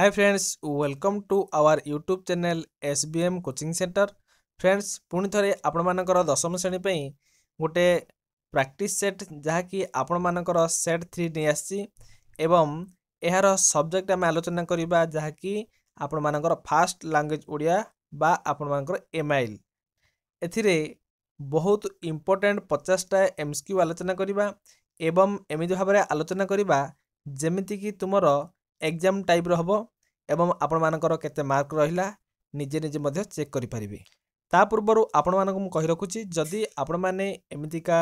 high friends welcome to our YouTube channel S B M coaching centre friends ପୁଣି ଥରେ ଆପଣମାନଙ୍କର ଦଶମ ଶ୍ରେଣୀ ପାଇଁ ଗୋଟେ ପ୍ରାକ୍ଟିସ୍ ସେଟ୍ ଯାହାକି ଆପଣମାନଙ୍କର ସେଟ୍ ଥ୍ରୀ ନେଇ ଆସିଛି ଏବଂ ଏହାର ସବଜେକ୍ଟ ଆମେ ଆଲୋଚନା କରିବା ଯାହାକି ଆପଣମାନଙ୍କର ଫାଷ୍ଟ ଲାଙ୍ଗୁଏଜ୍ ଓଡ଼ିଆ ବା ଆପଣମାନଙ୍କର ଏମ୍ଆଇଏଲ୍ ଏଥିରେ ବହୁତ ଇମ୍ପୋର୍ଟାଣ୍ଟ ପଚାଶଟା ଏମ୍ ଆଲୋଚନା କରିବା ଏବଂ ଏମିତି ଭାବରେ ଆଲୋଚନା କରିବା ଯେମିତିକି ତୁମର ଏକ୍ଜାମ୍ ଟାଇପ୍ର ହେବ ଏବଂ ଆପଣମାନଙ୍କର କେତେ ମାର୍କ ରହିଲା ନିଜେ ନିଜେ ମଧ୍ୟ ଚେକ୍ କରିପାରିବେ ତା ପୂର୍ବରୁ ଆପଣମାନଙ୍କୁ ମୁଁ କହି ରଖୁଛି ଯଦି ଆପଣମାନେ ଏମିତିକା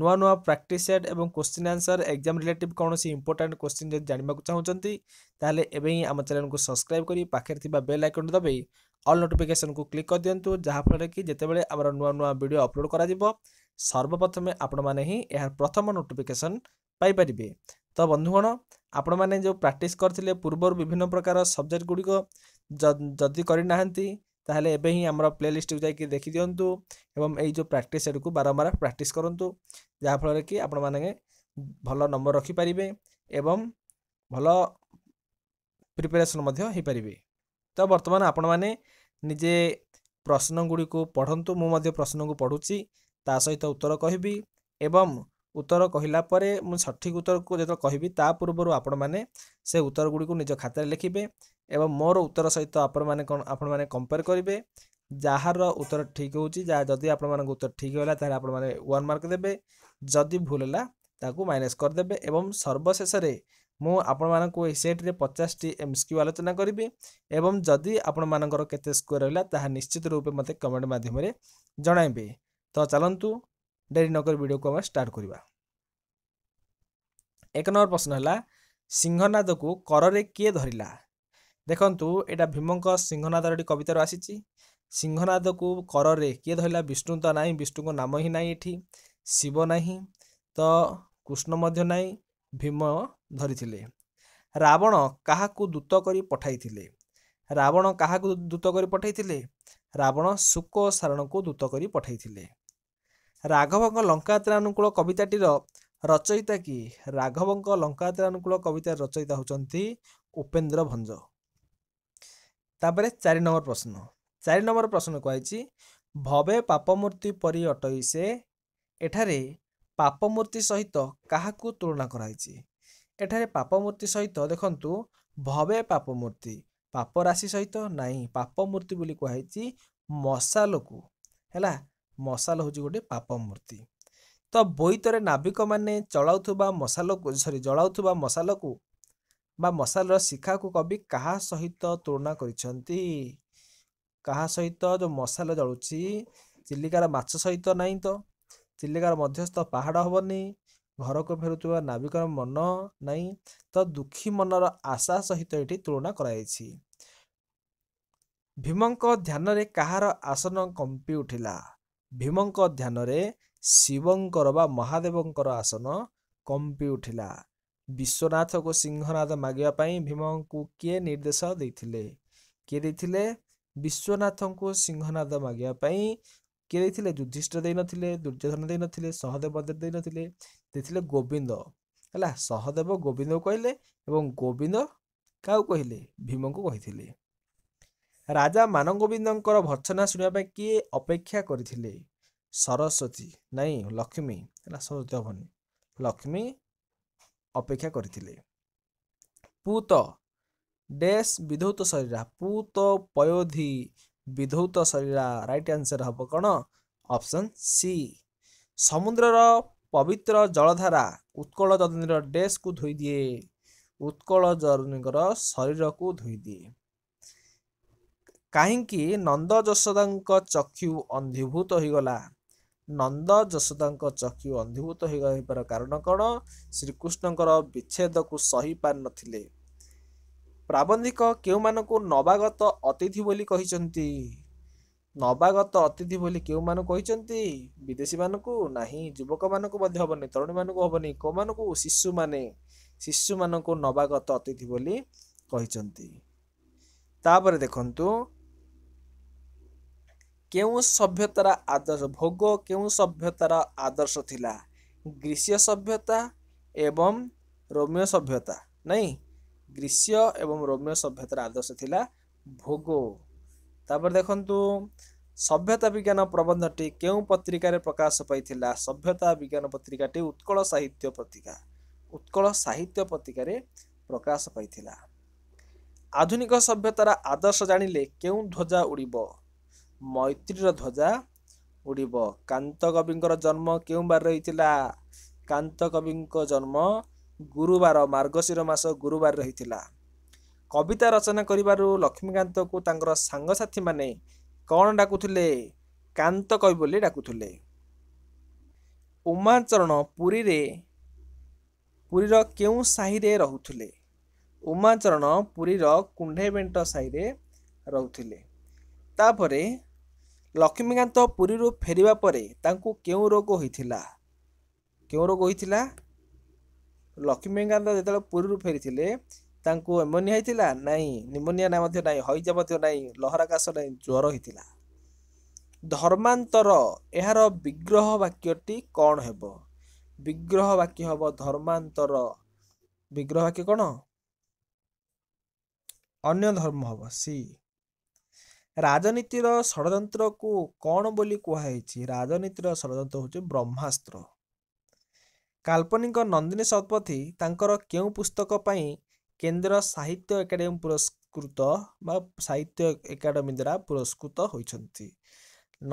ନୂଆ ନୂଆ ପ୍ରାକ୍ଟିସ୍ ସେଟ୍ ଏବଂ କୋଶ୍ଚିନ୍ ଆନ୍ସର୍ ଏକ୍ଜାମ୍ ରିଲେଟିଭ୍ କୌଣସି ଇମ୍ପୋର୍ଟାଣ୍ଟ କୋଶ୍ଚିନ୍ ଯଦି ଜାଣିବାକୁ ଚାହୁଁଛନ୍ତି ତାହେଲେ ଏବେ ହିଁ ଆମ ଚ୍ୟାନେଲ୍କୁ ସବସ୍କ୍ରାଇବ୍ କରି ପାଖରେ ଥିବା ବେଲ୍ ଆଇକନ୍ ଦବାଇ ଅଲ୍ ନୋଟିଫିକେସନ୍କୁ କ୍ଲିକ୍ କରିଦିଅନ୍ତୁ ଯାହାଫଳରେ କି ଯେତେବେଳେ ଆମର ନୂଆ ନୂଆ ଭିଡ଼ିଓ ଅପଲୋଡ଼ କରାଯିବ ସର୍ବପ୍ରଥମେ ଆପଣମାନେ ହିଁ ଏହାର ପ୍ରଥମ ନୋଟିଫିକେସନ୍ ପାଇପାରିବେ ତ ବନ୍ଧୁଗଣ ଆପଣମାନେ ଯେଉଁ ପ୍ରାକ୍ଟିସ୍ କରିଥିଲେ ପୂର୍ବରୁ ବିଭିନ୍ନ ପ୍ରକାର ସବଜେକ୍ଟ ଗୁଡ଼ିକ ଯଦି କରିନାହାନ୍ତି ତାହେଲେ ଏବେ ହିଁ ଆମର ପ୍ଲେଲିଷ୍ଟକୁ ଯାଇକି ଦେଖିଦିଅନ୍ତୁ ଏବଂ ଏଇ ଯେଉଁ ପ୍ରାକ୍ଟିସ୍ ସେଡ଼କୁ ବାରମ୍ବାର ପ୍ରାକ୍ଟିସ୍ କରନ୍ତୁ ଯାହାଫଳରେ କି ଆପଣମାନେ ଭଲ ନମ୍ବର ରଖିପାରିବେ ଏବଂ ଭଲ ପ୍ରିପାରେସନ୍ ମଧ୍ୟ ହୋଇପାରିବେ ତ ବର୍ତ୍ତମାନ ଆପଣମାନେ ନିଜେ ପ୍ରଶ୍ନ ଗୁଡ଼ିକୁ ପଢ଼ନ୍ତୁ ମୁଁ ମଧ୍ୟ ପ୍ରଶ୍ନକୁ ପଢ଼ୁଛି ତା ସହିତ ଉତ୍ତର କହିବି ଏବଂ ଉତ୍ତର କହିଲା ପରେ ମୁଁ ସଠିକ୍ ଉତ୍ତରକୁ ଯେତେବେଳେ କହିବି ତା ପୂର୍ବରୁ ଆପଣମାନେ ସେ ଉତ୍ତର ଗୁଡ଼ିକୁ ନିଜ ଖାତାରେ ଲେଖିବେ ଏବଂ ମୋର ଉତ୍ତର ସହିତ ଆପଣମାନେ କ'ଣ ଆପଣମାନେ କମ୍ପେୟାର କରିବେ ଯାହାର ଉତ୍ତର ଠିକ୍ ହେଉଛି ଯାହା ଯଦି ଆପଣମାନଙ୍କ ଉତ୍ତର ଠିକ୍ ହେଲା ତାହେଲେ ଆପଣମାନେ ୱାନ୍ ମାର୍କ ଦେବେ ଯଦି ଭୁଲ ହେଲା ତାକୁ ମାଇନସ୍ କରିଦେବେ ଏବଂ ସର୍ବଶେଷରେ ମୁଁ ଆପଣମାନଙ୍କୁ ଏହି ସେଟ୍ରେ ପଚାଶଟି ଏମ୍ ସ୍କ୍ୟୁ ଆଲୋଚନା କରିବି ଏବଂ ଯଦି ଆପଣମାନଙ୍କର କେତେ ସ୍କୋର ରହିଲା ତାହା ନିଶ୍ଚିତ ରୂପେ ମୋତେ କମେଣ୍ଟ ମାଧ୍ୟମରେ ଜଣାଇବେ ତ ଚାଲନ୍ତୁ ଡେରି ନକରି ଭିଡ଼ିଓକୁ ଆମେ ଷ୍ଟାର୍ଟ କରିବା ଏକ ନମ୍ବର ପ୍ରଶ୍ନ ହେଲା ସିଂହନାଦକୁ କରରେ କିଏ ଧରିଲା ଦେଖନ୍ତୁ ଏଇଟା ଭୀମଙ୍କ ସିଂହନାଦର ଏଠି କବିତାରୁ ଆସିଛି ସିଂହନାଦକୁ କରରେ କିଏ ଧରିଲା ବିଷ୍ଣୁ ତ ନାହିଁ ବିଷ୍ଣୁଙ୍କ ନାମ ହିଁ ନାହିଁ ଏଠି ଶିବ ନାହିଁ ତ କୃଷ୍ଣ ମଧ୍ୟ ନାହିଁ ଭୀମ ଧରିଥିଲେ ରାବଣ କାହାକୁ ଦୂତ କରି ପଠାଇଥିଲେ ରାବଣ କାହାକୁ ଦୂତ କରି ପଠାଇଥିଲେ ରାବଣ ଶୁକ ସାରଣକୁ ଦୂତ କରି ପଠାଇଥିଲେ ରାଘବଙ୍କ ଲଙ୍କାତ୍ରାନୁକୂଳ କବିତାଟିର ରଚୟିତା କି ରାଘବଙ୍କ ଲଙ୍କାତ୍ରାନୁକୂଳ କବିତାର ରଚୟିତା ହେଉଛନ୍ତି ଉପେନ୍ଦ୍ର ଭଞ୍ଜ ତାପରେ ଚାରି ନମ୍ବର ପ୍ରଶ୍ନ ଚାରି ନମ୍ବର ପ୍ରଶ୍ନ କୁହାଯାଇଛି ଭବେ ପାପମୂର୍ତ୍ତି ପରି ଅଟଇ ସେ ଏଠାରେ ପାପମୂର୍ତ୍ତି ସହିତ କାହାକୁ ତୁଳନା କରାଯାଇଛି ଏଠାରେ ପାପମୂର୍ତ୍ତି ସହିତ ଦେଖନ୍ତୁ ଭବେ ପାପମୂର୍ତ୍ତି ପାପ ରାଶି ସହିତ ନାହିଁ ପାପମୂର୍ତ୍ତି ବୋଲି କୁହାଯାଇଛି ମଶା ଲୋକ ହେଲା ମଶାଲ ହେଉଛି ଗୋଟେ ପାପ ମୂର୍ତ୍ତି ତ ବୋଇତରେ ନାବିକମାନେ ଚଳାଉଥିବା ମଶାଲକୁ ସରି ଜଳାଉଥିବା ମଶାଲକୁ ବା ମଶାଲର ଶିଖାକୁ କବି କାହା ସହିତ ତୁଳନା କରିଛନ୍ତି କାହା ସହିତ ଯେଉଁ ମଶାଲ ଜଳୁଛି ଚିଲିକାର ମାଛ ସହିତ ନାହିଁ ତ ଚିଲିକାର ମଧ୍ୟସ୍ଥ ପାହାଡ଼ ହେବନି ଘରକୁ ଫେରୁଥିବା ନାବିକର ମନ ନାହିଁ ତ ଦୁଃଖୀ ମନର ଆଶା ସହିତ ଏଠି ତୁଳନା କରାଯାଇଛି ଭୀମଙ୍କ ଧ୍ୟାନରେ କାହାର ଆସନ କମ୍ପି ଉଠିଲା ଭୀମଙ୍କ ଧ୍ୟାନରେ ଶିବଙ୍କର ବା ମହାଦେବଙ୍କର ଆସନ କମ୍ପି ଉଠିଲା ବିଶ୍ୱନାଥକୁ ସିଂହନାଦ ମାଗିବା ପାଇଁ ଭୀମଙ୍କୁ କିଏ ନିର୍ଦ୍ଦେଶ ଦେଇଥିଲେ କିଏ ଦେଇଥିଲେ ବିଶ୍ୱନାଥଙ୍କୁ ସିଂହନାଦ ମାଗିବା ପାଇଁ କିଏ ଦେଇଥିଲେ ଯୁଧିଷ୍ଠ ଦେଇନଥିଲେ ଦୁର୍ଯ୍ୟୋଧନ ଦେଇନଥିଲେ ସହଦେବ ଦେଇନଥିଲେ ଦେଇଥିଲେ ଗୋବିନ୍ଦ ହେଲା ସହଦେବ ଗୋବିନ୍ଦକୁ କହିଲେ ଏବଂ ଗୋବିନ୍ଦ କାହାକୁ କହିଲେ ଭୀମଙ୍କୁ କହିଥିଲେ ରାଜା ମାନଗୋବିନ୍ଦଙ୍କର ଭର୍ସନା ଶୁଣିବା ପାଇଁ କିଏ ଅପେକ୍ଷା କରିଥିଲେ ସରସ୍ୱତୀ ନାଇଁ ଲକ୍ଷ୍ମୀ ହେଲା ସରସ୍ୱତୀ ହେବନି ଲକ୍ଷ୍ମୀ ଅପେକ୍ଷା କରିଥିଲେ ପୁତ ଡେସ୍ ବିଧୌତ ଶରୀରା ପୁତ ପୟୋଧି ବିଧୌତ ଶରୀରା ରାଇଟ୍ ଆନ୍ସର ହେବ କ'ଣ ଅପସନ୍ ସି ସମୁଦ୍ରର ପବିତ୍ର ଜଳଧାରା ଉତ୍କଳ ଯତ୍ନୀର ଡ୍ରେସ୍କୁ ଧୋଇଦିଏ ଉତ୍କଳ ଯତ୍ନୀଙ୍କର ଶରୀରକୁ ଧୋଇଦିଏ କାହିଁକି ନନ୍ଦ ଯଶୋଦାଙ୍କ ଚକ୍ଷୁ ଅନ୍ଧୀଭୂତ ହୋଇଗଲା ନନ୍ଦ ଯଶୋଦାଙ୍କ ଚକ୍ଷୁ ଅନ୍ଧୀଭୂତ ହୋଇଗଲାର କାରଣ କ'ଣ ଶ୍ରୀକୃଷ୍ଣଙ୍କର ବିଚ୍ଛେଦକୁ ସହି ପାରିନଥିଲେ ପ୍ରାବନ୍ଧିକ କେଉଁମାନଙ୍କୁ ନବାଗତ ଅତିଥି ବୋଲି କହିଛନ୍ତି ନବାଗତ ଅତିଥି ବୋଲି କେଉଁମାନଙ୍କୁ କହିଛନ୍ତି ବିଦେଶୀମାନଙ୍କୁ ନାହିଁ ଯୁବକମାନଙ୍କୁ ମଧ୍ୟ ହେବନି ତରୁଣୀମାନଙ୍କୁ ହେବନି କେଉଁମାନଙ୍କୁ ଶିଶୁମାନେ ଶିଶୁମାନଙ୍କୁ ନବାଗତ ଅତିଥି ବୋଲି କହିଛନ୍ତି ତାପରେ ଦେଖନ୍ତୁ କେଉଁ ସଭ୍ୟତାର ଆଦର୍ଶ ଭୋଗ କେଉଁ ସଭ୍ୟତାର ଆଦର୍ଶ ଥିଲା ଗ୍ରୀଷ୍ମ ସଭ୍ୟତା ଏବଂ ରୋମିଓ ସଭ୍ୟତା ନାଇଁ ଗ୍ରୀଷ୍ମ ଏବଂ ରୋମିଓ ସଭ୍ୟତାର ଆଦର୍ଶ ଥିଲା ଭୋଗ ତାପରେ ଦେଖନ୍ତୁ ସଭ୍ୟତା ବିଜ୍ଞାନ ପ୍ରବନ୍ଧଟି କେଉଁ ପତ୍ରିକାରେ ପ୍ରକାଶ ପାଇଥିଲା ସଭ୍ୟତା ବିଜ୍ଞାନ ପତ୍ରିକାଟି ଉତ୍କଳ ସାହିତ୍ୟ ପତ୍ରିକା ଉତ୍କଳ ସାହିତ୍ୟ ପତ୍ରିକାରେ ପ୍ରକାଶ ପାଇଥିଲା ଆଧୁନିକ ସଭ୍ୟତାର ଆଦର୍ଶ ଜାଣିଲେ କେଉଁ ଧ୍ୱଜା ଉଡ଼ିବ ମୈତ୍ରୀର ଧ୍ୱଜା ଉଡ଼ିବ କାନ୍ତ କବିଙ୍କର ଜନ୍ମ କେଉଁବାର ରହିଥିଲା କାନ୍ତ କବିଙ୍କ ଜନ୍ମ ଗୁରୁବାର ମାର୍ଗଶିର ମାସ ଗୁରୁବାର ରହିଥିଲା କବିତା ରଚନା କରିବାରୁ ଲକ୍ଷ୍ମୀକାନ୍ତକୁ ତାଙ୍କର ସାଙ୍ଗସାଥିମାନେ କ'ଣ ଡାକୁଥିଲେ କାନ୍ତ କବି ବୋଲି ଡାକୁଥିଲେ ଉମାଚରଣ ପୁରୀରେ ପୁରୀର କେଉଁ ସାହିରେ ରହୁଥିଲେ ଉମାଚରଣ ପୁରୀର କୁଣ୍ଢେବେଣ୍ଟ ସାହିରେ ରହୁଥିଲେ ତାପରେ ଲକ୍ଷ୍ମୀକାନ୍ତ ପୁରୀରୁ ଫେରିବା ପରେ ତାଙ୍କୁ କେଉଁ ରୋଗ ହୋଇଥିଲା କେଉଁ ରୋଗ ହୋଇଥିଲା ଲକ୍ଷ୍ମୀକାନ୍ତ ଯେତେବେଳେ ପୁରୀରୁ ଫେରିଥିଲେ ତାଙ୍କୁ ଏମୋନିଆ ହୋଇଥିଲା ନାହିଁ ନିମୋନିଆ ନାହିଁ ମଧ୍ୟ ନାହିଁ ହଇଜା ମଧ୍ୟ ନାହିଁ ଲହରା କାଶ ନାହିଁ ଜ୍ୱର ହୋଇଥିଲା ଧର୍ମାନ୍ତର ଏହାର ବିଗ୍ରହ ବାକ୍ୟଟି କ'ଣ ହେବ ବିଗ୍ରହ ବାକ୍ୟ ହେବ ଧର୍ମାନ୍ତର ବିଗ୍ରହ ବାକ୍ୟ କ'ଣ ଅନ୍ୟ ଧର୍ମ ହେବ ସି ରାଜନୀତିର ଷଡ଼ଯନ୍ତ୍ରକୁ କ'ଣ ବୋଲି କୁହାଯାଇଛି ରାଜନୀତିର ଷଡ଼ଯନ୍ତ୍ର ହେଉଛି ବ୍ରହ୍ମାସ୍ତ୍ର କାଳ୍ପନିକ ନନ୍ଦିନୀ ଶତପଥୀ ତାଙ୍କର କେଉଁ ପୁସ୍ତକ ପାଇଁ କେନ୍ଦ୍ର ସାହିତ୍ୟ ଏକାଡେମୀ ପୁରସ୍କୃତ ବା ସାହିତ୍ୟ ଏକାଡେମୀ ଦ୍ୱାରା ପୁରସ୍କୃତ ହୋଇଛନ୍ତି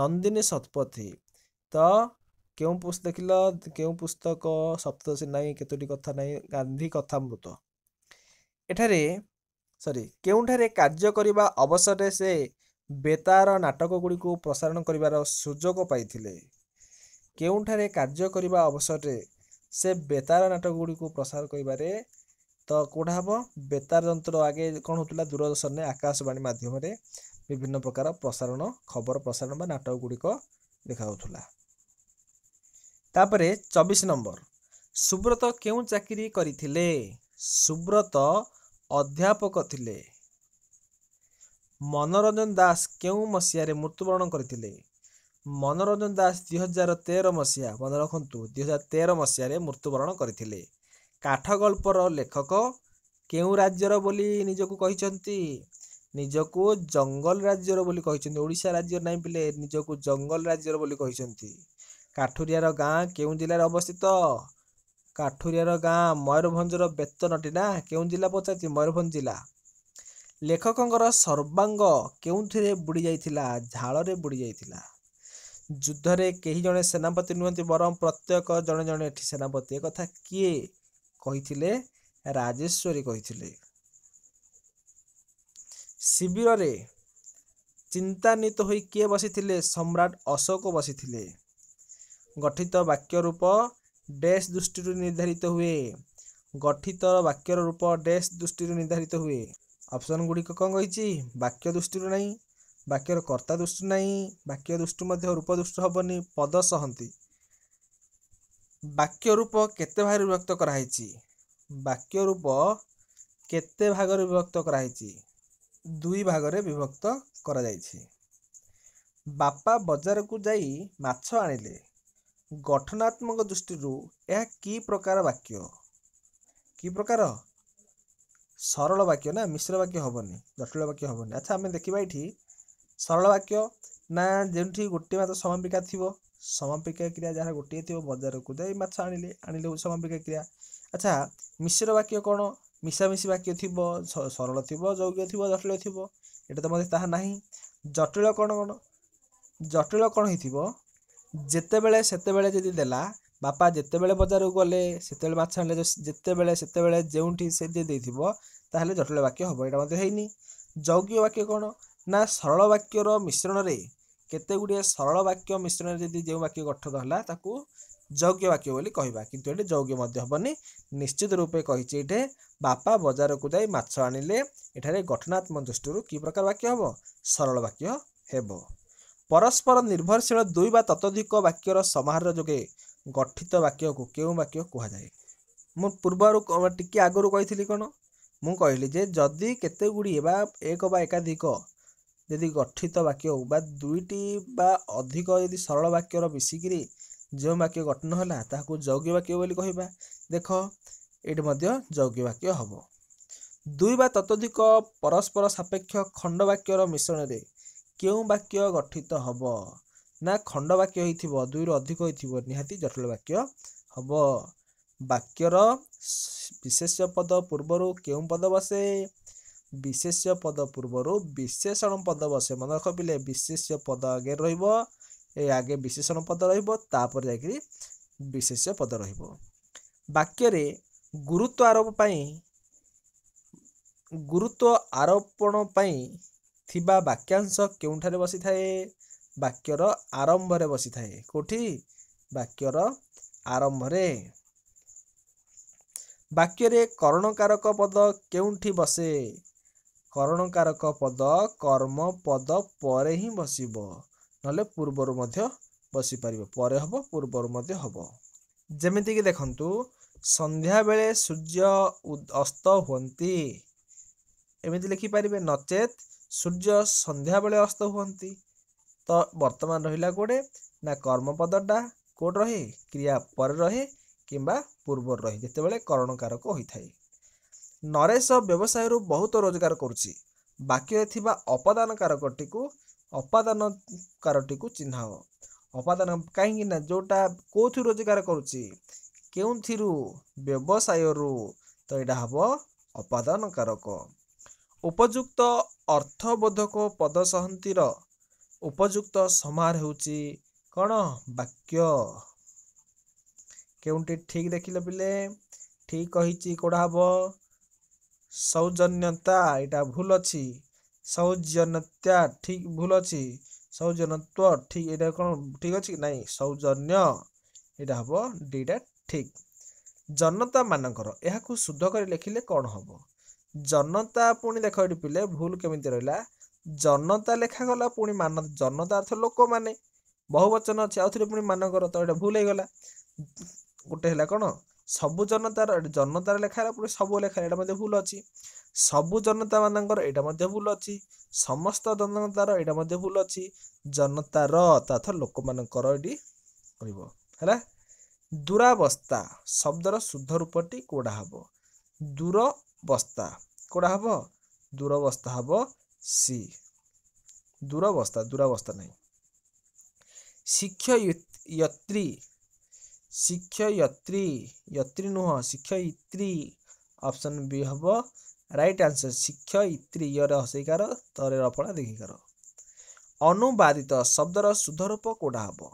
ନନ୍ଦିନୀ ଶତପଥୀ ତ କେଉଁ ପୁସ୍ତକ ଦେଖିଲ କେଉଁ ପୁସ୍ତକ ସପ୍ତଶୀ ନାହିଁ କେତୋଟି କଥା ନାହିଁ ଗାନ୍ଧୀ କଥାମୃତ ଏଠାରେ ସରି କେଉଁଠାରେ କାର୍ଯ୍ୟ କରିବା ଅବସରରେ ସେ ବେତାର ନାଟକ ଗୁଡ଼ିକୁ ପ୍ରସାରଣ କରିବାର ସୁଯୋଗ ପାଇଥିଲେ କେଉଁଠାରେ କାର୍ଯ୍ୟ କରିବା ଅବସରରେ ସେ ବେତାର ନାଟକ ଗୁଡ଼ିକୁ ପ୍ରସାର କରିବାରେ ତ କେଉଁଟା ହେବ ବେତାର ଯନ୍ତ୍ର ଆଗେ କ'ଣ ହେଉଥିଲା ଦୂରଦର୍ଶନରେ ଆକାଶବାଣୀ ମାଧ୍ୟମରେ ବିଭିନ୍ନ ପ୍ରକାର ପ୍ରସାରଣ ଖବର ପ୍ରସାରଣ ବା ନାଟକ ନାଟକଗୁଡ଼ିକ ଦେଖାଯାଉଥିଲା ତାପରେ ଚବିଶ ନମ୍ବର ସୁବ୍ରତ କେଉଁ ଚାକିରି କରିଥିଲେ ସୁବ୍ରତ ଅଧ୍ୟାପକ ଥିଲେ ମନୋରଞ୍ଜନ ଦାସ କେଉଁ ମସିହାରେ ମୃତ୍ୟୁବରଣ କରିଥିଲେ ମନୋରଞ୍ଜନ ଦାସ ଦୁଇ ହଜାର ତେର ମସିହା ମନେ ରଖନ୍ତୁ ଦୁଇ ହଜାର ତେର ମସିହାରେ ମୃତ୍ୟୁବରଣ କରିଥିଲେ କାଠଗଳ୍ପର ଲେଖକ କେଉଁ ରାଜ୍ୟର ବୋଲି ନିଜକୁ କହିଛନ୍ତି ନିଜକୁ ଜଙ୍ଗଲ ରାଜ୍ୟର ବୋଲି କହିଛନ୍ତି ଓଡ଼ିଶା ରାଜ୍ୟ ନାହିଁ ପିଲେ ନିଜକୁ ଜଙ୍ଗଲ ରାଜ୍ୟର ବୋଲି କହିଛନ୍ତି କାଠୁରିଆର ଗାଁ କେଉଁ ଜିଲ୍ଲାରେ ଅବସ୍ଥିତ କାଠୁରିଆର ଗାଁ ମୟୂରଭଞ୍ଜର ବେତନଟି ନା କେଉଁ ଜିଲ୍ଲା ପଚାରିଛି ମୟୂରଭଞ୍ଜ ଜିଲ୍ଲା ଲେଖକଙ୍କର ସର୍ବାଙ୍ଗ କେଉଁଥିରେ ବୁଡ଼ି ଯାଇଥିଲା ଝାଳରେ ବୁଡ଼ି ଯାଇଥିଲା ଯୁଦ୍ଧରେ କେହି ଜଣେ ସେନାପତି ନୁହନ୍ତି ବରଂ ପ୍ରତ୍ୟେକ ଜଣେ ଜଣେ ଏଠି ସେନାପତି ଏକଥା କିଏ କହିଥିଲେ ରାଜେଶ୍ୱରୀ କହିଥିଲେ ଶିବିରରେ ଚିନ୍ତାନ୍ୱିତ ହୋଇ କିଏ ବସିଥିଲେ ସମ୍ରାଟ ଅଶୋକ ବସିଥିଲେ ଗଠିତ ବାକ୍ୟ ରୂପ ଡେସ୍ ଦୃଷ୍ଟିରୁ ନିର୍ଦ୍ଧାରିତ ହୁଏ ଗଠିତ ବାକ୍ୟର ରୂପ ଡେସ୍ ଦୃଷ୍ଟିରୁ ନିର୍ଦ୍ଧାରିତ ହୁଏ ଅପସନ୍ ଗୁଡ଼ିକ କ'ଣ କହିଛି ବାକ୍ୟ ଦୃଷ୍ଟିରୁ ନାହିଁ ବାକ୍ୟର କର୍ତ୍ତା ଦୃଷ୍ଟି ନାହିଁ ବାକ୍ୟ ଦୃଷ୍ଟି ମଧ୍ୟ ରୂପ ଦୃଷ୍ଟି ହେବନି ପଦ ସହନ୍ତି ବାକ୍ୟ ରୂପ କେତେ ଭାଗରେ ବିଭକ୍ତ କରାହେଇଛି ବାକ୍ୟ ରୂପ କେତେ ଭାଗରେ ବିଭକ୍ତ କରାହେଇଛି ଦୁଇ ଭାଗରେ ବିଭକ୍ତ କରାଯାଇଛି ବାପା ବଜାରକୁ ଯାଇ ମାଛ ଆଣିଲେ ଗଠନାତ୍ମକ ଦୃଷ୍ଟିରୁ ଏହା କି ପ୍ରକାର ବାକ୍ୟ କି ପ୍ରକାର ସରଳ ବାକ୍ୟ ନା ମିଶ୍ର ବାକ୍ୟ ହେବନି ଜଟିଳ ବାକ୍ୟ ହେବନି ଆଚ୍ଛା ଆମେ ଦେଖିବା ଏଇଠି ସରଳ ବାକ୍ୟ ନା ଯେଉଁଠି ଗୋଟିଏ ମାତ୍ର ସମାପିକା ଥିବ ସମାପିକା କ୍ରିୟା ଯାହା ଗୋଟିଏ ଥିବ ବଜାରକୁ ଯାଇ ମାଛ ଆଣିଲେ ଆଣିଲେ ସମାପିକା କ୍ରିୟା ଆଚ୍ଛା ମିଶ୍ର ବାକ୍ୟ କ'ଣ ମିଶାମିଶି ବାକ୍ୟ ଥିବ ସରଳ ଥିବ ଯୌଗ୍ୟ ଥିବ ଜଟିଳ ଥିବ ଏଇଟା ତ ମଧ୍ୟ ତାହା ନାହିଁ ଜଟିଳ କ'ଣ କ'ଣ ଜଟିଳ କ'ଣ ହେଇଥିବ ଯେତେବେଳେ ସେତେବେଳେ ଯଦି ଦେଲା ବାପା ଯେତେବେଳେ ବଜାରକୁ ଗଲେ ସେତେବେଳେ ମାଛ ଆଣିଲେ ଯେତେବେଳେ ସେତେବେଳେ ଯେଉଁଠି ସେ ଦେଇଥିବ ତାହେଲେ ଜଟିଳ ବାକ୍ୟ ହେବ ଏଇଟା ମଧ୍ୟ ହେଇନି ଯୌଗିକ ବାକ୍ୟ କ'ଣ ନା ସରଳ ବାକ୍ୟର ମିଶ୍ରଣରେ କେତେ ଗୁଡ଼ିଏ ସରଳ ବାକ୍ୟ ମିଶ୍ରଣରେ ଯଦି ଯେଉଁ ବାକ୍ୟ ଗଠିତ ହେଲା ତାକୁ ଯୌଗ୍ୟ ବାକ୍ୟ ବୋଲି କହିବା କିନ୍ତୁ ଏଠି ଯୌଗ୍ୟ ମଧ୍ୟ ହେବନି ନିଶ୍ଚିତ ରୂପେ କହିଛି ଏଠି ବାପା ବଜାରକୁ ଯାଇ ମାଛ ଆଣିଲେ ଏଠାରେ ଗଠନାତ୍ମକ ଦୃଷ୍ଟିରୁ କି ପ୍ରକାର ବାକ୍ୟ ହେବ ସରଳ ବାକ୍ୟ ହେବ ପରସ୍ପର ନିର୍ଭରଶୀଳ ଦୁଇ ବା ତତଧିକ ବାକ୍ୟର ସମାହାର ଯୋଗେ ଗଠିତ ବାକ୍ୟକୁ କେଉଁ ବାକ୍ୟ କୁହାଯାଏ ମୁଁ ପୂର୍ବରୁ ଟିକେ ଆଗରୁ କହିଥିଲି କ'ଣ ମୁଁ କହିଲି ଯେ ଯଦି କେତେ ଗୁଡ଼ିଏ ବା ଏକ ବା ଏକାଧିକ ଯଦି ଗଠିତ ବାକ୍ୟ ହଉ ବା ଦୁଇଟି ବା ଅଧିକ ଯଦି ସରଳ ବାକ୍ୟର ମିଶିକିରି ଯେଉଁ ବାକ୍ୟ ଗଠନ ହେଲା ତାହାକୁ ଯୌଗିକ ବାକ୍ୟ ବୋଲି କହିବା ଦେଖ ଏଇଠି ମଧ୍ୟ ଯୌଗିକ ବାକ୍ୟ ହେବ ଦୁଇ ବା ତତୋଧିକ ପରସ୍ପର ସାପେକ୍ଷ ଖଣ୍ଡବାକ୍ୟର ମିଶ୍ରଣରେ କେଉଁ ବାକ୍ୟ ଗଠିତ ହେବ ନା ଖଣ୍ଡବାକ୍ୟ ହେଇଥିବ ଦୁଇରୁ ଅଧିକ ହେଇଥିବ ନିହାତି ଜଟିଳ ବାକ୍ୟ ହେବ ବାକ୍ୟର ବିଶେଷ ପଦ ପୂର୍ବରୁ କେଉଁ ପଦ ବସେ ବିଶେଷ ପଦ ପୂର୍ବରୁ ବିଶେଷଣ ପଦ ବସେ ମନେ ରଖିଲେ ବିଶେଷ ପଦ ଆଗେ ରହିବ ଏ ଆଗେ ବିଶେଷଣ ପଦ ରହିବ ତାପରେ ଯାଇକିରି ବିଶେଷ ପଦ ରହିବ ବାକ୍ୟରେ ଗୁରୁତ୍ୱ ଆରୋପ ପାଇଁ ଗୁରୁତ୍ୱ ଆରୋପଣ ପାଇଁ ଥିବା ବାକ୍ୟାଂଶ କେଉଁଠାରେ ବସିଥାଏ ବାକ୍ୟର ଆରମ୍ଭରେ ବସିଥାଏ କେଉଁଠି ବାକ୍ୟର ଆରମ୍ଭରେ ବାକ୍ୟରେ କରଣକାରକ ପଦ କେଉଁଠି ବସେ କରଣକାରକ ପଦ କର୍ମ ପଦ ପରେ ହିଁ ବସିବ ନହେଲେ ପୂର୍ବରୁ ମଧ୍ୟ ବସିପାରିବ ପରେ ହେବ ପୂର୍ବରୁ ମଧ୍ୟ ହେବ ଯେମିତିକି ଦେଖନ୍ତୁ ସନ୍ଧ୍ୟାବେଳେ ସୂର୍ଯ୍ୟ ଅସ୍ତ ହୁଅନ୍ତି ଏମିତି ଲେଖିପାରିବେ ନଚେତ୍ ସୂର୍ଯ୍ୟ ସନ୍ଧ୍ୟାବେଳେ ଅସ୍ତ ହୁଅନ୍ତି ତ ବର୍ତ୍ତମାନ ରହିଲା କେଉଁଠି ନା କର୍ମପଦଟା କେଉଁଠି ରହେ କ୍ରିୟା ପରେ ରହେ କିମ୍ବା ପୂର୍ବର ରହି ଯେତେବେଳେ କରଣକାରକ ହୋଇଥାଏ ନରେଶ ବ୍ୟବସାୟରୁ ବହୁତ ରୋଜଗାର କରୁଛି ବାକ୍ୟରେ ଥିବା ଅପାଦାନ କାରକଟିକୁ ଅପାଦାନ କାରଟିକୁ ଚିହ୍ନାଅ ଅପାଦାନ କାହିଁକି ନା ଯେଉଁଟା କେଉଁଥିରୁ ରୋଜଗାର କରୁଛି କେଉଁଥିରୁ ବ୍ୟବସାୟରୁ ତ ଏଇଟା ହେବ ଅପାଦାନ କାରକ ଉପଯୁକ୍ତ ଅର୍ଥବୋଧକ ପଦ ସହନ୍ତିର ଉପଯୁକ୍ତ ସମାର ହେଉଛି କ'ଣ ବାକ୍ୟ କେଉଁଟି ଠିକ୍ ଦେଖିଲେ ପିଲେ ଠିକ୍ କହିଛି କୋଉଟା ହେବ ସୌଜନ୍ୟତା ଏଇଟା ଭୁଲ ଅଛି ସୌଜନ୍ୟତା ଠିକ୍ ଭୁଲ ଅଛି ସୌଜନ୍ୟତ୍ୱ ଠିକ୍ ଏଇଟା କ'ଣ ଠିକ୍ ଅଛି ନାଇଁ ସୌଜନ୍ୟ ଏଇଟା ହେବ ଡିଟା ଠିକ୍ ଜନତାମାନଙ୍କର ଏହାକୁ ଶୁଦ୍ଧ କରି ଲେଖିଲେ କ'ଣ ହେବ ଜନତା ପୁଣି ଦେଖ ଏଠି ପିଲେ ଭୁଲ କେମିତି ରହିଲା ଜନତା ଲେଖାଗଲା ପୁଣି ମାନ ଜନତା ଅର୍ଥ ଲୋକମାନେ ବହୁବଚନ ଅଛି ଆଉଥରେ ପୁଣି ମାନଙ୍କର ତ ଏଇଟା ଭୁଲ ହେଇଗଲା ଗୋଟେ ହେଲା କ'ଣ ସବୁ ଜନତାର ଜନତାର ଲେଖା ହେଲା ପୁଣି ସବୁ ଲେଖା ଏଇଟା ମଧ୍ୟ ଭୁଲ ଅଛି ସବୁ ଜନତା ମାନଙ୍କର ଏଇଟା ମଧ୍ୟ ଭୁଲ ଅଛି ସମସ୍ତ ଜନତାର ଏଇଟା ମଧ୍ୟ ଭୁଲ ଅଛି ଜନତାର ତଥା ଲୋକମାନଙ୍କର ଏଠି ରହିବ ହେଲା ଦୂରାବସ୍ଥା ଶବ୍ଦର ଶୁଦ୍ଧ ରୂପଟି କୋଡ଼ା ହେବ ଦୂରବସ୍ଥା କୋଡ଼ା ହେବ ଦୂରବସ୍ଥା ହେବ ସି ଦୂରବସ୍ଥା ଦୂରାବସ୍ଥା ନାହିଁ ଶିକ୍ଷୟତ୍ରୀ ଶିକ୍ଷୟତ୍ରୀ ୟତ୍ରୀ ନୁହଁ ଶିକ୍ଷୟିତ୍ରୀ ଅପସନ୍ ବି ହେବ ରାଇଟ୍ ଆନ୍ସର୍ ଶିକ୍ଷୟିତ୍ରୀ ୟର ହସେଇକାର ତରେ ରଫଳା ଦେଖିକାର ଅନୁବାଦିତ ଶବ୍ଦର ଶୁଦ୍ଧ ରୂପ କୋଉଟା ହେବ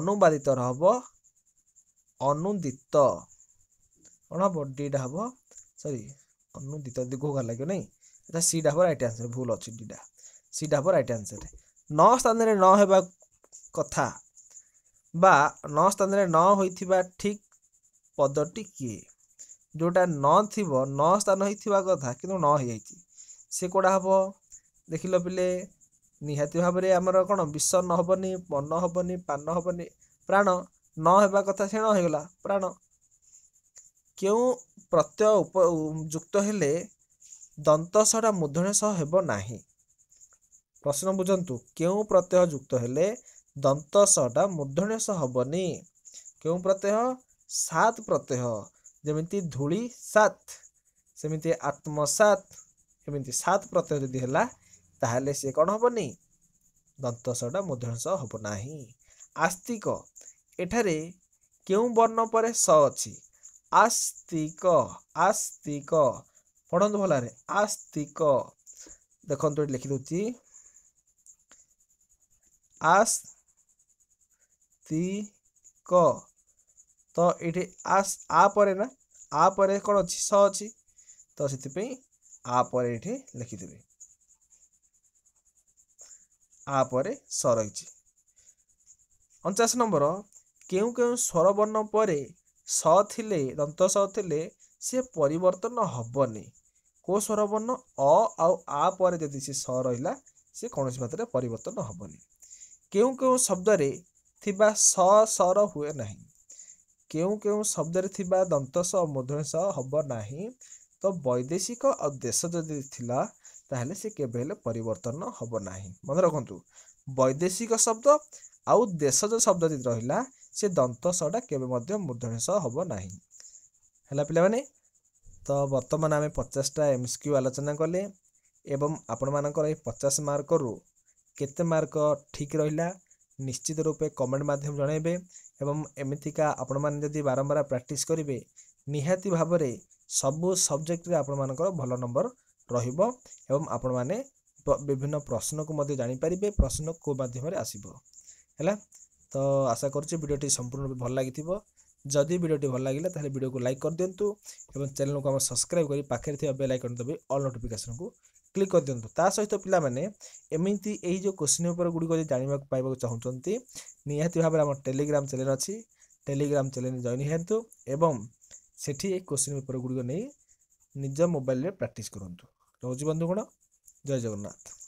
ଅନୁବାଦିତ ରହିବ ଅନୁଦିତ କ'ଣ ହେବ ଡିଟା ହେବ ସରି ଅନୁଦିତ ଘୋଘା ଲାଗିବ ନାହିଁ ଏଟା ସିଟା ହେବ ରାଇଟ୍ ଆନ୍ସର୍ ଭୁଲ ଅଛି ଡିଟା ସିଟା ହେବ ରାଇଟ୍ ଆନ୍ସର୍ ନ ସ୍ଥାନରେ ନ ହେବା କଥା ବା ନ ସ୍ଥାନରେ ନ ହୋଇଥିବା ଠିକ୍ ପଦଟି କିଏ ଯେଉଁଟା ନ ଥିବ ନ ସ୍ଥାନ ହୋଇଥିବା କଥା କିନ୍ତୁ ନ ହୋଇଯାଇଛି ସେ କୋଉଟା ହେବ ଦେଖିଲ ପିଲେ ନିହାତି ଭାବରେ ଆମର କ'ଣ ବିଷ ନ ହେବନି ମନ ହେବନି ପାନ ହେବନି ପ୍ରାଣ ନ ହେବା କଥା ସେ ନ ହେଇଗଲା ପ୍ରାଣ କେଉଁ ପ୍ରତ୍ୟୟ ଉପ ଯୁକ୍ତ ହେଲେ ଦନ୍ତ ସହଟା ମୂର୍ଦ୍ଧଣ୍ୟ ସହ ହେବ ନାହିଁ ପ୍ରଶ୍ନ ବୁଝନ୍ତୁ କେଉଁ ପ୍ରତ୍ୟୟ ଯୁକ୍ତ ହେଲେ ଦନ୍ତ ଦନ୍ତସଟା ମୂର୍ଦ୍ଧନ୍ୟାସ ହେବନି କେଉଁ ପ୍ରତ୍ୟୟ ସାତ ପ୍ରତ୍ୟହ ଯେମିତି ଧୂଳି ସାତ ସେମିତି ଆତ୍ମସାତ ଏମିତି ସାତ ପ୍ରତ୍ୟୟ ଯଦି ହେଲା ତାହେଲେ ସିଏ କ'ଣ ହେବନି ଦନ୍ତ ଦନ୍ତସଟା ମୂର୍ଦ୍ଧନ୍ୟାସ ହେବ ନାହିଁ ଆସ୍ତିକ ଏଠାରେ କେଉଁ ବର୍ଣ୍ଣ ପରେ ସ ଅଛି ଆସ୍ତିକ ଆସ୍ତିକ ପଢ଼ନ୍ତୁ ଭଲରେ ଆସ୍ତିକ ଦେଖନ୍ତୁ ଏଠି ଲେଖିଦେଉଛି ଆସ୍ ଅଧିକ ତ ଏଇଠି ଆସ ଆ ପରେ ନା ଆ ପରେ କ'ଣ ଅଛି ସ ଅଛି ତ ସେଥିପାଇଁ ଆ ପରେ ଏଇଠି ଲେଖିଦେବି ଆ ପରେ ସ ରହିଛି ଅଣଚାଶ ନମ୍ବର କେଉଁ କେଉଁ ସ୍ୱର ବର୍ଣ୍ଣ ପରେ ସ ଥିଲେ ଦନ୍ତ ସ ଥିଲେ ସେ ପରିବର୍ତ୍ତନ ହେବନି କେଉଁ ସ୍ୱରବର୍ଣ୍ଣ ଅ ଆଉ ଆ ପରେ ଯଦି ସେ ସ ରହିଲା ସେ କୌଣସି ମାତ୍ରାରେ ପରିବର୍ତ୍ତନ ହେବନି କେଉଁ କେଉଁ ଶବ୍ଦରେ ଥିବା ସ ସର ହୁଏ ନାହିଁ କେଉଁ କେଉଁ ଶବ୍ଦରେ ଥିବା ଦନ୍ତସ ଓ ମୂର୍ଦ୍ଧନ୍ୟ ହେବ ନାହିଁ ତ ବୈଦେଶିକ ଆଉ ଦେଶ ଯଦି ଥିଲା ତାହେଲେ ସେ କେବେ ହେଲେ ପରିବର୍ତ୍ତନ ହେବ ନାହିଁ ମନେ ରଖନ୍ତୁ ବୈଦେଶିକ ଶବ୍ଦ ଆଉ ଦେଶଜ ଶବ୍ଦ ଯଦି ରହିଲା ସେ ଦନ୍ତ ସଟା କେବେ ମଧ୍ୟ ମୂର୍ଦ୍ଧନ୍ୟ ସ ହେବ ନାହିଁ ହେଲା ପିଲାମାନେ ତ ବର୍ତ୍ତମାନ ଆମେ ପଚାଶଟା ଏମ୍ କ୍ୟୁ ଆଲୋଚନା କଲେ ଏବଂ ଆପଣମାନଙ୍କର ଏହି ପଚାଶ ମାର୍କରୁ କେତେ ମାର୍କ ଠିକ୍ ରହିଲା ନିଶ୍ଚିତ ରୂପେ କମେଣ୍ଟ ମାଧ୍ୟମରେ ଜଣାଇବେ ଏବଂ ଏମିତିକା ଆପଣମାନେ ଯଦି ବାରମ୍ବାର ପ୍ରାକ୍ଟିସ୍ କରିବେ ନିହାତି ଭାବରେ ସବୁ ସବଜେକ୍ଟରେ ଆପଣମାନଙ୍କର ଭଲ ନମ୍ବର ରହିବ ଏବଂ ଆପଣମାନେ ବିଭିନ୍ନ ପ୍ରଶ୍ନକୁ ମଧ୍ୟ ଜାଣିପାରିବେ ପ୍ରଶ୍ନ କେଉଁ ମାଧ୍ୟମରେ ଆସିବ ହେଲା ତ ଆଶା କରୁଛି ଭିଡ଼ିଓଟି ସମ୍ପୂର୍ଣ୍ଣ ରୂପେ ଭଲ ଲାଗିଥିବ ଯଦି ଭିଡ଼ିଓଟି ଭଲ ଲାଗିଲା ତାହେଲେ ଭିଡ଼ିଓକୁ ଲାଇକ୍ କରିଦିଅନ୍ତୁ ଏବଂ ଚ୍ୟାନେଲକୁ ଆମେ ସବସ୍କ୍ରାଇବ୍ କରି ପାଖରେ ଥିବା ବେଲ୍ ଆଇକନ୍ ଦେବି ଅଲ୍ ନୋଟିଫିକେସନ୍କୁ କ୍ଲିକ୍ କରିଦିଅନ୍ତୁ ତା ସହିତ ପିଲାମାନେ ଏମିତି ଏଇ ଯେଉଁ କୋଶ୍ଚିନ୍ ପେପର୍ ଗୁଡ଼ିକ ଯଦି ଜାଣିବାକୁ ପାଇବାକୁ ଚାହୁଁଛନ୍ତି ନିହାତି ଭାବରେ ଆମ ଟେଲିଗ୍ରାମ୍ ଚ୍ୟାନେଲ୍ ଅଛି ଟେଲିଗ୍ରାମ୍ ଚ୍ୟାନେଲ୍ ଜଏନ୍ ହୁଅନ୍ତୁ ଏବଂ ସେଠି ଏଇ କୋଶ୍ଚିନ୍ ପେପର୍ ଗୁଡ଼ିକ ନେଇ ନିଜ ମୋବାଇଲ୍ରେ ପ୍ରାକ୍ଟିସ୍ କରନ୍ତୁ ରହୁଛି ବନ୍ଧୁଗଣ ଜୟ ଜଗନ୍ନାଥ